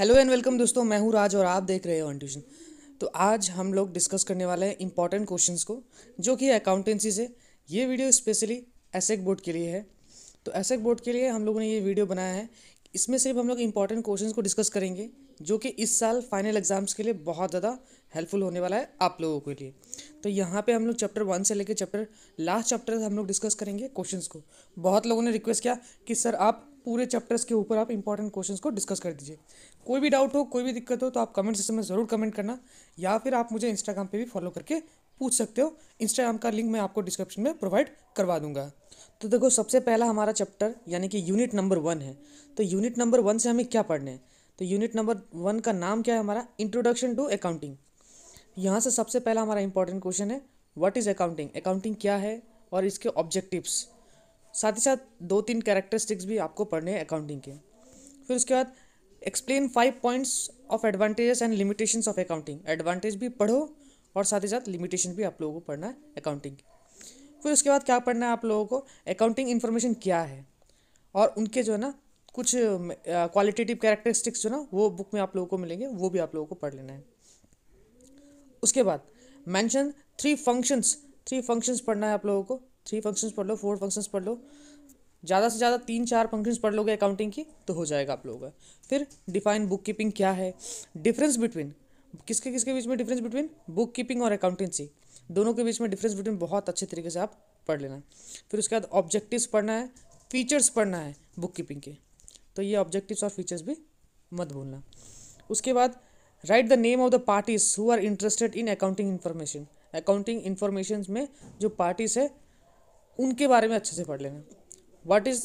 hello and welcome दोस्तों मैं हूँ राज और आप देख रहे हो ऑन ट्यूशन तो आज हम लोग डिस्कस करने वाले हैं इंपॉर्टेंट क्वेश्चंस को जो कि अकाउंटेंसी से ये वीडियो स्पेशली एसेक बोर्ड के लिए है तो एसेक बोर्ड के लिए हम लोगों ने ये वीडियो बनाया है इसमें सिर्फ हम लोग इंपॉर्टेंट क्वेश्चन को डिस्कस करेंगे जो कि इस साल फाइनल एग्जाम्स के लिए बहुत ज़्यादा हेल्पफुल होने वाला है आप लोगों के लिए तो यहाँ पे हम लोग चैप्टर वन से लेकर चैप्टर लास्ट चैप्टर हम लोग डिस्कस करेंगे क्वेश्चंस को बहुत लोगों ने रिक्वेस्ट किया कि सर आप पूरे चैप्टर्स के ऊपर आप इंपॉर्टेंट क्वेश्चंस को डिस्कस कर दीजिए कोई भी डाउट हो कोई भी दिक्कत हो तो आप कमेंट सेक्शन में ज़रूर कमेंट करना या फिर आप मुझे इंस्टाग्राम पे भी फॉलो करके पूछ सकते हो इंस्टाग्राम का लिंक मैं आपको डिस्क्रिप्शन में प्रोवाइड करवा दूंगा तो देखो सबसे पहला हमारा चैप्टर यानी कि यूनिट नंबर वन है तो यूनिट नंबर वन से हमें क्या पढ़ने तो यूनिट नंबर वन का नाम क्या है हमारा इंट्रोडक्शन टू अकाउंटिंग यहाँ से सबसे पहला हमारा इंपॉर्टेंट क्वेश्चन है व्हाट इज़ अकाउंटिंग अकाउंटिंग क्या है और इसके ऑब्जेक्टिव्स साथ ही साथ दो तीन कैरेक्टरिस्टिक्स भी आपको पढ़ने हैं अकाउंटिंग के फिर उसके बाद explain five points of advantages and limitation of accounting advantage भी पढ़ो और साथ ही साथ लिमिटेशन भी आप लोगों को पढ़ना है अकाउंटिंग फिर उसके बाद क्या पढ़ना है आप लोगों को अकाउंटिंग इन्फॉर्मेशन क्या है और उनके जो है ना कुछ क्वालिटेटिव कैरेक्टरिस्टिक्स जो ना वो बुक में आप लोगों को मिलेंगे वो भी आप लोगों को पढ़ लेना है उसके बाद mention three functions three functions पढ़ना है आप लोगों को थ्री फंक्शंस पढ़ लो फोर फंक्शंस पढ़ लो ज़्यादा से ज़्यादा तीन चार फंक्शंस पढ़ लोगे अकाउंटिंग की तो हो जाएगा आप लोगों का फिर डिफाइन बुक कीपिंग क्या है डिफरेंस बिटवीन किसके किसके बीच में डिफरेंस बिटवीन बुक कीपिंग और अकाउंटेंसी दोनों के बीच में डिफरेंस बिटवीन बहुत अच्छे तरीके से आप पढ़ लेना फिर उसके बाद ऑब्जेक्टिव्स पढ़ना है फीचर्स पढ़ना है बुक कीपिंग के तो ये ऑब्जेक्टिव्स और फीचर्स भी मत भूलना उसके बाद write the name of the parties who are interested in accounting information accounting information में जो पार्टीज है उनके बारे में अच्छे से पढ़ लेना what is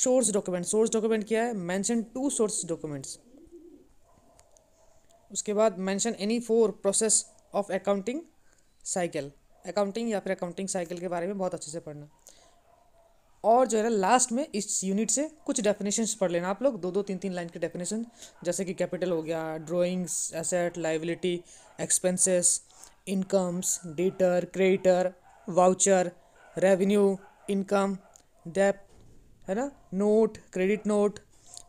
source document source document क्या है मैंशन टू सोर्स डॉक्यूमेंट्स उसके बाद mention any four process of accounting cycle accounting या फिर अकाउंटिंग साइकिल के बारे में बहुत अच्छे से पढ़ना और जो है ना लास्ट में इस यूनिट से कुछ डेफिनेशंस पढ़ लेना आप लोग दो दो तीन तीन लाइन के डेफिनेशन जैसे कि कैपिटल हो गया drawings asset liability expenses incomes debtor creditor voucher revenue income डेप है ना नोट क्रेडिट नोट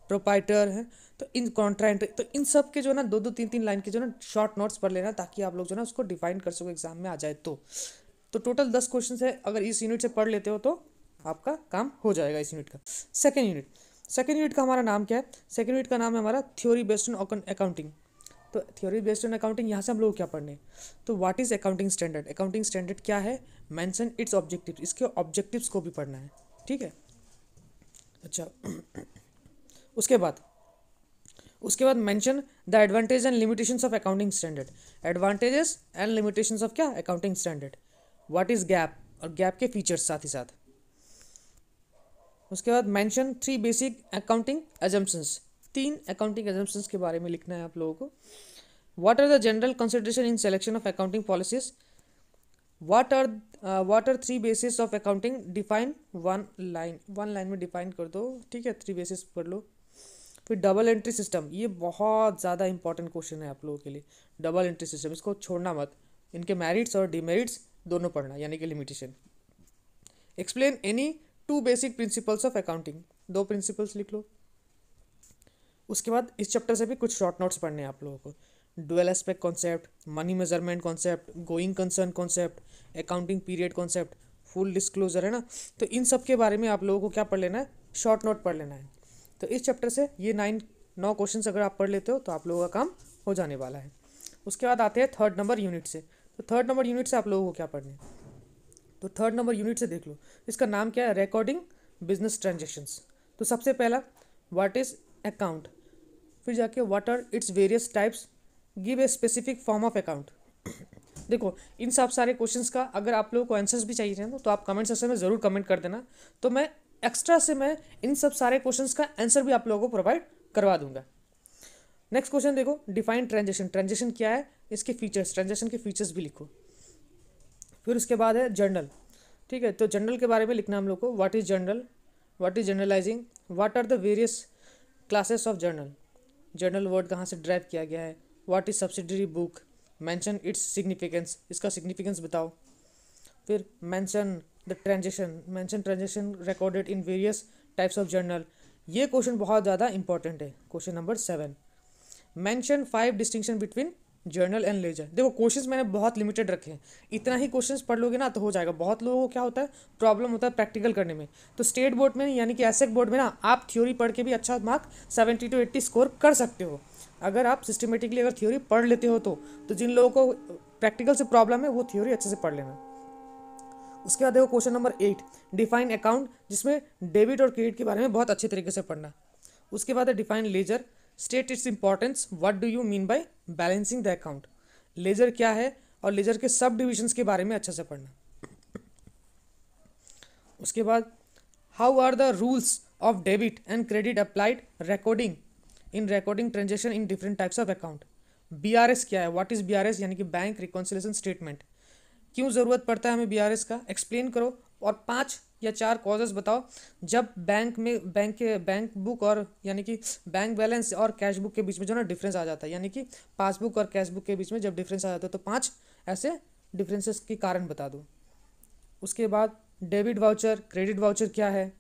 प्रोपाइटर है तो इन कॉन्ट्रैक्ट तो इन सब के जो है ना दो दो तीन तीन लाइन के जो है ना शॉर्ट नोट्स पढ़ लेना ताकि आप लोग जो है ना उसको डिफाइन कर सको एग्जाम में आ जाए तो तो टोटल दस क्वेश्चन है अगर इस यूनिट से पढ़ लेते हो तो आपका काम हो जाएगा इस यूनिट का सेकेंड यूनिट सेकेंड यूनिट का हमारा नाम क्या है सेकेंड यूनिट का नाम है हमारा थ्योरी बेस्ड ऑन अकाउंटिंग तो थ्योरी बेस्ड ऑन अकाउंटिंग यहाँ से हम लोग क्या पढ़ने तो what is accounting standard accounting standard क्या है मैंसन इट्स ऑब्जेक्टिव इसके ऑब्जेक्टिव्स को भी पढ़ना है ठीक है अच्छा उसके बाद उसके बाद mention the advantage and limitations of accounting standard advantages and limitations of क्या accounting standard what is GAAP और गैप के फीचर्स साथ ही साथ उसके बाद mention three basic accounting assumptions तीन अकाउंटिंग एजम्पन्स के बारे में लिखना है आप लोगों को what are the general consideration in selection of accounting policies what are what are three basis of accounting define one line one line में डिफाइन कर दो ठीक है थ्री बेसिस कर लो फिर डबल एंट्री सिस्टम ये बहुत ज़्यादा इंपॉर्टेंट क्वेश्चन है आप लोगों के लिए डबल एंट्री सिस्टम इसको छोड़ना मत इनके मेरिट्स और डिमेरिट्स दोनों पढ़ना यानी कि limitation explain any two basic principles of accounting दो प्रिंसिपल्स लिख लो उसके बाद इस चैप्टर से भी कुछ शॉर्ट नोट्स पढ़ने हैं आप लोगों को dual aspect concept money measurement concept going concern concept accounting period concept full disclosure है ना तो इन सब के बारे में आप लोगों को क्या पढ़ लेना है शॉर्ट नोट पढ़ लेना है तो इस चैप्टर से ये नाइन नौ क्वेश्चन अगर आप पढ़ लेते हो तो आप लोगों का काम हो जाने वाला है उसके बाद आते हैं थर्ड नंबर यूनिट से तो थर्ड नंबर यूनिट से आप लोगों को क्या पढ़ना है तो थर्ड नंबर यूनिट से देख लो इसका नाम क्या है रिकॉर्डिंग बिजनेस ट्रांजेक्शन्स तो सबसे पहला वाट इज़ अकाउंट फिर जाके what are its various types give a specific form of account देखो इन सब सारे क्वेश्चंस का अगर आप लोगों को आंसर्स भी चाहिए ना तो आप कमेंट सेक्शन में ज़रूर कमेंट कर देना तो मैं एक्स्ट्रा से मैं इन सब सारे क्वेश्चंस का आंसर भी आप लोगों को प्रोवाइड करवा दूंगा नेक्स्ट क्वेश्चन देखो डिफाइन ट्रांजेक्शन ट्रांजेक्शन क्या है इसके फीचर्स ट्रांजेक्शन के फीचर्स भी लिखो फिर उसके बाद है जर्नल ठीक है तो जर्नल के बारे में लिखना हम लोग को what is journal what is journalising what are the various classes of journal journal word कहाँ से ड्राइव किया गया है what is subsidiary book mention its significance इसका सिग्निफिकेंस बताओ फिर mention the transaction mention transaction recorded in various types of journal ये question बहुत ज़्यादा इंपॉर्टेंट है question number seven mention five distinction between journal and ledger देखो questions मैंने बहुत लिमिटेड रखे हैं इतना ही क्वेश्चंस पढ़ लोगे ना तो हो जाएगा बहुत लोगों को क्या होता है प्रॉब्लम होता है प्रैक्टिकल करने में तो स्टेट बोर्ड में यानी कि एसेक बोर्ड में ना आप थ्योरी पढ़ के भी अच्छा mark seventy to eighty score कर सकते हो अगर आप सिस्टमेटिकली अगर थ्योरी पढ़ लेते हो तो, तो जिन लोगों को प्रैक्टिकल से प्रॉब्लम है वो थ्योरी अच्छे से पढ़ लेना उसके बाद देखो question number eight define account जिसमें डेबिट और क्रेडिट के बारे में बहुत अच्छे तरीके से पढ़ना उसके बाद है define ledger state its importance what do you mean by balancing the account ledger क्या है और लेजर के सब डिविजन्स के बारे में अच्छा से पढ़ना उसके बाद how are the rules of debit and credit applied recording in recording transaction in different types of account B R S क्या है what is B R S यानी कि बैंक रिकॉन्सिलेशन स्टेटमेंट क्यों ज़रूरत पड़ता है हमें बी आर एस का एक्सप्लेन करो और पाँच या चार कॉजेज बताओ जब बैंक में बैंक के बैंक बुक और यानी कि बैंक बैलेंस और कैश बुक के बीच में जो ना डिफरेंस आ जाता है यानी कि पासबुक और कैश बुक के बीच में जब डिफरेंस आ जाता है तो पाँच ऐसे डिफरेंसेस के कारण बता दो उसके बाद डेबिट वाउचर क्रेडिट वाउचर क्या है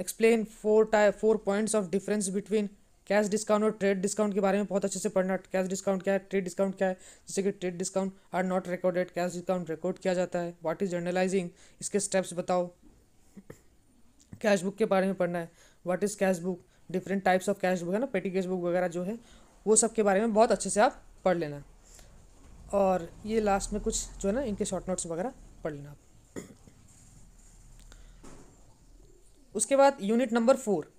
explain four type four points of difference between cash discount और ट्रेड डिस्काउंट के बारे में बहुत अच्छे से पढ़ना कैश डिस्काउंट क्या है ट्रेड डिस्काउंट क्या है जैसे कि trade discount are not recorded cash discount record किया जाता है व्हाट इज जर्नलाइजिंग इसके स्टेप्स बताओ कैश बुक के बारे में पढ़ना है what is cash book different types of cash book है ना पेटी कैश बुक वगैरह जो है वो सब के बारे में बहुत अच्छे से आप पढ़ लेना और ये लास्ट में कुछ जो है ना इनके शॉर्ट नोट्स वगैरह पढ़ लेना आप उसके बाद unit number four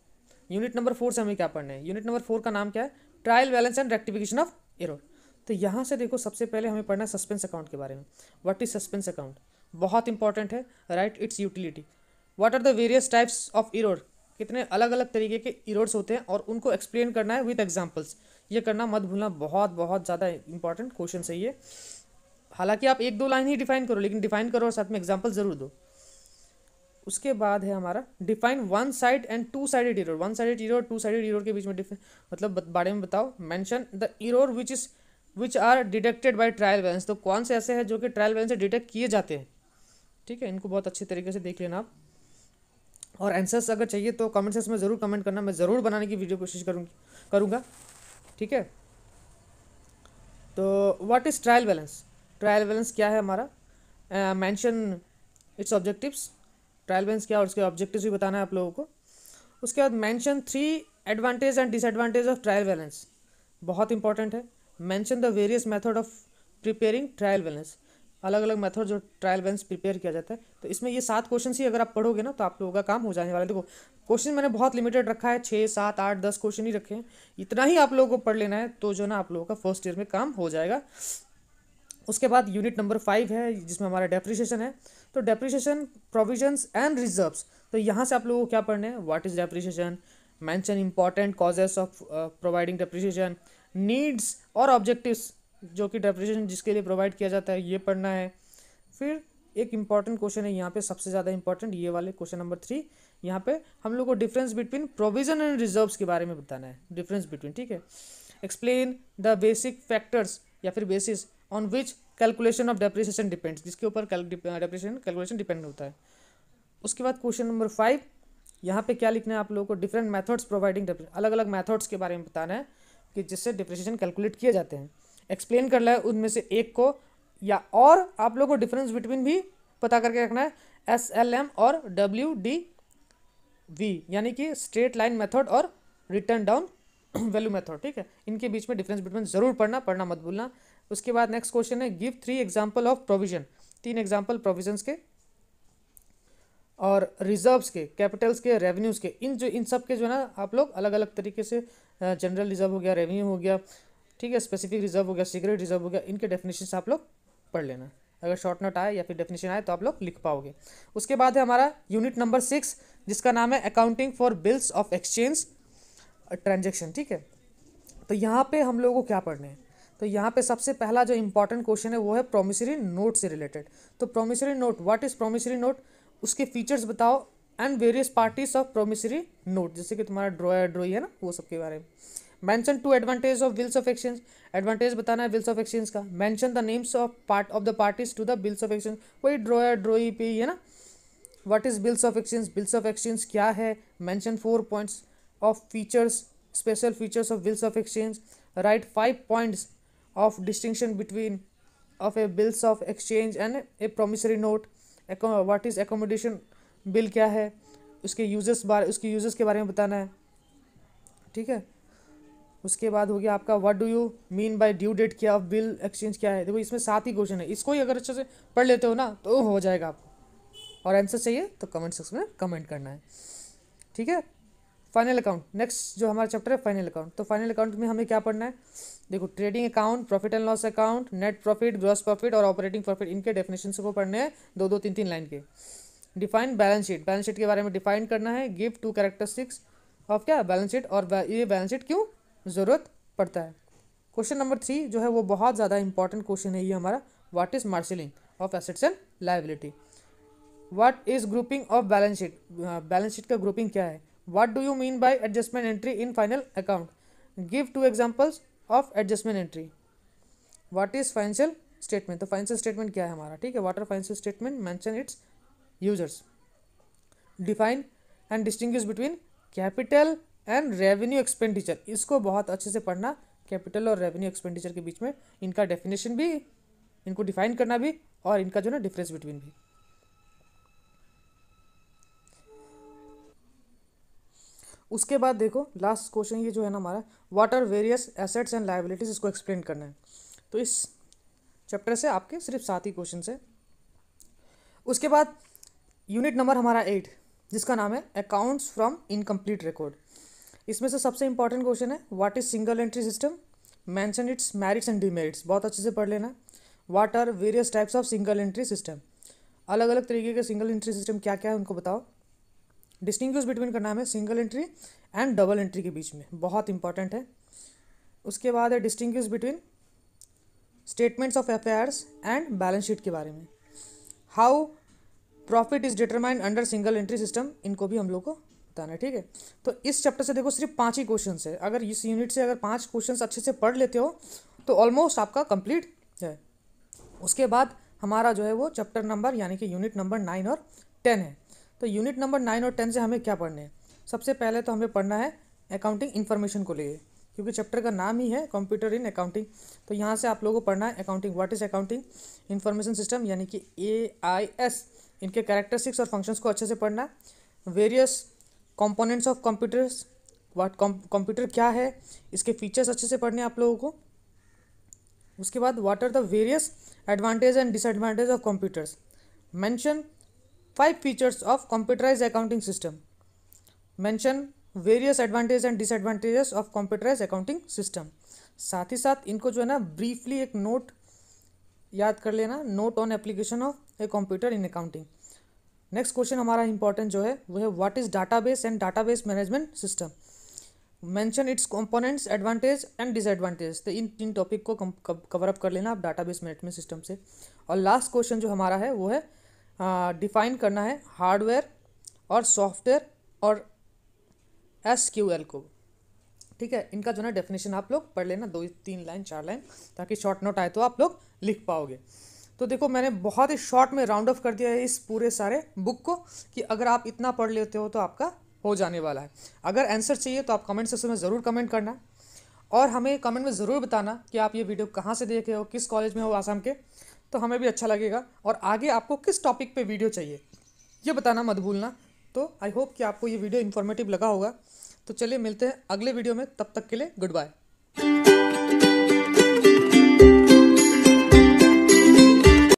unit number four से हमें क्या पढ़ना है यूनिट नंबर फोर का नाम क्या है trial balance and rectification of error तो यहाँ से देखो सबसे पहले हमें पढ़ना है सस्पेंस अकाउंट के बारे में व्हाट इज सस्पेंस अकाउंट बहुत इंपॉर्टेंट है right its utility what are the various types of errors कितने अलग अलग तरीके के इरोड्स होते हैं और उनको एक्सप्लेन करना है विद एग्जाम्पल्स ये करना मत भूलना बहुत बहुत ज़्यादा इंपॉर्टेंट क्वेश्चन है ये हालांकि आप एक दो लाइन ही डिफाइन करो लेकिन डिफाइन करो और साथ में एग्जाम्पल ज़रूर दो उसके बाद है हमारा define one side and two sided errors one sided errors two sided errors के बीच में मतलब बारे में बताओ mention the errors which is which are detected by trial balance तो कौन से ऐसे हैं जो कि ट्रायल बैलेंस से डिटेक्ट किए जाते हैं ठीक है इनको बहुत अच्छे तरीके से देख लेना आप और आंसर्स अगर चाहिए तो कमेंट सेक्स में ज़रूर कमेंट करना मैं ज़रूर बनाने की वीडियो कोशिश करूँगी करूँगा ठीक है तो what is trial balance trial balance क्या है हमारा mention its objectives trial balance क्या और उसके ऑब्जेक्टिव्स भी बताना है आप लोगों को उसके बाद mention three advantage and disadvantage of trial balance बहुत इंपॉर्टेंट है mention the various method of preparing trial balance अलग अलग मेथड जो ट्रायल बेंच प्रिपेयर किया जाता है तो इसमें ये सात क्वेश्चन ही अगर आप पढ़ोगे ना तो आप लोगों का काम हो जाने वाला है देखो क्वेश्चन मैंने बहुत लिमिटेड रखा है छः सात आठ दस क्वेश्चन ही रखे हैं इतना ही आप लोगों को पढ़ लेना है तो जो ना आप लोगों का फर्स्ट ईयर में काम हो जाएगा उसके बाद यूनिट नंबर फाइव है जिसमें हमारा डेप्रिसिएशन है तो डेप्रिसिएशन प्रोविजंस एंड रिजर्व्स तो यहाँ से आप लोगों को क्या पढ़ना है what is depreciation mention important causes of providing depreciation needs और ऑब्जेक्टिव्स जो कि डेप्रेशन जिसके लिए प्रोवाइड किया जाता है ये पढ़ना है फिर एक इम्पॉर्टेंट क्वेश्चन है यहाँ पे सबसे ज़्यादा इंपॉर्टेंट ये वाले क्वेश्चन नंबर थ्री यहाँ पे हम लोग को difference between provision and reserves के बारे में बताना है डिफरेंस बिटवीन ठीक है एक्सप्लेन द बेसिक फैक्टर्स या फिर basis on which calculation of depreciation depends जिसके ऊपर डेप्रिसिएशन कैलकुलेशन डिपेंड होता है उसके बाद क्वेश्चन नंबर फाइव यहाँ पे क्या लिखना है आप लोगों को डिफरेंट मेथड्स प्रोवाइडिंग अलग अलग मेथड्स के बारे में बताना है कि जिससे डिप्रिसिएशन कैलकुलेट किए जाते हैं एक्सप्लेन कर रहा है उनमें से एक को या और आप लोगों को डिफरेंस बिटवीन भी पता करके रखना है एस एल एम और डब्ल्यू डी वी यानी कि स्ट्रेट लाइन मेथड और रिटर्न डाउन वैल्यू मेथड ठीक है इनके बीच में डिफरेंस बिटवीन जरूर पढ़ना पढ़ना मत भूलना उसके बाद नेक्स्ट क्वेश्चन है give three example of provision तीन एग्जाम्पल प्रोविजन्स के और रिजर्व्स के कैपिटल्स के रेवेन्यूज़ के इन जो इन सब के जो है ना आप लोग अलग अलग तरीके से जनरल रिजर्व हो गया रेवेन्यू हो गया ठीक है स्पेसिफिक रिजर्व हो गया सीक्रेट रिजर्व हो गया इनके डेफिनेशन आप लोग पढ़ लेना अगर शॉर्ट नोट आए या फिर डेफिनेशन आए तो आप लोग लिख पाओगे उसके बाद है हमारा यूनिट नंबर सिक्स जिसका नाम है accounting for bills of exchange transaction ठीक है तो यहाँ पे हम लोगों को क्या पढ़ने हैं तो यहाँ पे सबसे पहला जो इंपॉर्टेंट क्वेश्चन है वो है प्रोमिसरी नोट से रिलेटेड तो promissory note what is promissory note उसके फीचर्स बताओ and various parties of promissory note जैसे कि तुम्हारा ड्रॉ ड्रॉई है ना वो सबके बारे में mention two advantage of bills of exchange advantage बताना है बिल्स ऑफ एक्सचेंज का mention the names of part of the parties to the bills of exchange कोई ड्रोयर ड्रोई पे है ना what is bills of exchange bills of exchange क्या है mention four points of features special features of bills of exchange right five points of distinction between of a bills of exchange and A promissory note what is accommodation bill क्या है उसके users बारे उसके users के बारे में बताना है ठीक है उसके बाद हो गया आपका what do you mean by due date क्या बिल एक्सचेंज क्या है देखो इसमें सात ही क्वेश्चन है इसको ही अगर अच्छे से पढ़ लेते हो ना तो हो जाएगा आपको और आंसर चाहिए तो कमेंट सेक्शन में कमेंट करना है ठीक है फाइनल अकाउंट नेक्स्ट जो हमारा चैप्टर है फाइनल अकाउंट तो फाइनल अकाउंट में हमें क्या पढ़ना है देखो trading account profit and loss account net profit gross profit और ऑपरेटिंग प्रॉफिट इनके डेफिनेशन को पढ़ने हैं दो दो तीन तीन लाइन के define balance sheet balance sheet के बारे में डिफाइन करना है गिव टू कैरेक्टरिस्टिक्स ऑफ क्या बैलेंस शीट और ये बैलेंस शीट क्यों ज़रूरत पड़ता है क्वेश्चन नंबर थ्री जो है वो बहुत ज़्यादा इंपॉर्टेंट क्वेश्चन है ये हमारा what is marshalling of assets and liability what is grouping of balance sheet balance sheet का ग्रुपिंग क्या है what do you mean by adjustment entry in final account give two examples of adjustment entry what is financial statement तो financial statement क्या है हमारा ठीक है what are financial statement mention its users define and distinguish between capital and revenue expenditure इसको बहुत अच्छे से पढ़ना कैपिटल और रेवेन्यू एक्सपेंडिचर के बीच में इनका डेफिनेशन भी इनको डिफाइन करना भी और इनका जो ना डिफरेंस बिटवीन भी उसके बाद देखो लास्ट क्वेश्चन ये जो है ना हमारा what are various assets and liabilities इसको एक्सप्लेन करना है तो इस चैप्टर से आपके सिर्फ सात ही क्वेश्चन है उसके बाद यूनिट नंबर हमारा एट जिसका नाम है अकाउंट्स फ्रॉम इनकम्प्लीट रिकॉर्ड इसमें से सबसे इंपॉर्टेंट क्वेश्चन है what is single entry system mention its merits and demerits बहुत अच्छे से पढ़ लेना what are various types of single entry system अलग अलग तरीके के सिंगल एंट्री सिस्टम क्या क्या है उनको बताओ डिस्टिंग्विश बिटवीन करना है single entry and double entry के बीच में बहुत इंपॉर्टेंट है उसके बाद है distinguish between statements of affairs and balance sheet के बारे में how profit is determined under single entry system इनको भी हम लोग को बताना ठीक है तो इस चैप्टर से देखो सिर्फ पाँच ही क्वेश्चन है अगर इस यूनिट से अगर पाँच क्वेश्चन अच्छे से पढ़ लेते हो तो ऑलमोस्ट आपका कंप्लीट है उसके बाद हमारा जो है वो चैप्टर नंबर यानी कि यूनिट नंबर नाइन और टेन है तो यूनिट नंबर नाइन और टेन से हमें क्या पढ़ने हैं सबसे पहले तो हमें पढ़ना है अकाउंटिंग इन्फॉर्मेशन को लिए क्योंकि चैप्टर का नाम ही है कंप्यूटर इन अकाउंटिंग तो यहाँ से आप लोगों को पढ़ना है accounting what is accounting information system यानी कि ए आई एस इनके कैरेक्टरिस्टिक्स और फंक्शंस को अच्छे से पढ़ना various components of computers what computer क्या है इसके फीचर्स अच्छे से पढ़ने आप लोगों को उसके बाद what are the various advantage and disadvantage of computers mention five features of computerize accounting system mention various advantage and disadvantages of computerize accounting system साथ ही साथ इनको जो है ना ब्रीफली एक नोट याद कर लेना note on application of a computer in accounting next question हमारा इंपॉर्टेंट जो है वो है what is database and database management system mention its components advantage and disadvantage तो इन तीन टॉपिक को कवर अप कर लेना आप डाटाबेस मैनेजमेंट सिस्टम से और लास्ट क्वेश्चन जो हमारा है वो है डिफाइन uh, करना है हार्डवेयर और सॉफ्टवेयर और एस क्यू एल को ठीक है इनका जो ना डेफिनेशन आप लोग पढ़ लेना दो तीन लाइन चार लाइन ताकि शॉर्ट नोट आए तो आप लोग लिख पाओगे तो देखो मैंने बहुत ही शॉर्ट में राउंड ऑफ कर दिया है इस पूरे सारे बुक को कि अगर आप इतना पढ़ लेते हो तो आपका हो जाने वाला है अगर आंसर चाहिए तो आप कमेंट सेक्शन में ज़रूर कमेंट करना और हमें कमेंट में ज़रूर बताना कि आप ये वीडियो कहाँ से देखे हो किस कॉलेज में हो आसाम के तो हमें भी अच्छा लगेगा और आगे आपको किस टॉपिक पे वीडियो चाहिए ये बताना मत भूलना तो आई होप कि आपको ये वीडियो इन्फॉर्मेटिव लगा होगा तो चलिए मिलते हैं अगले वीडियो में तब तक के लिए गुड बाय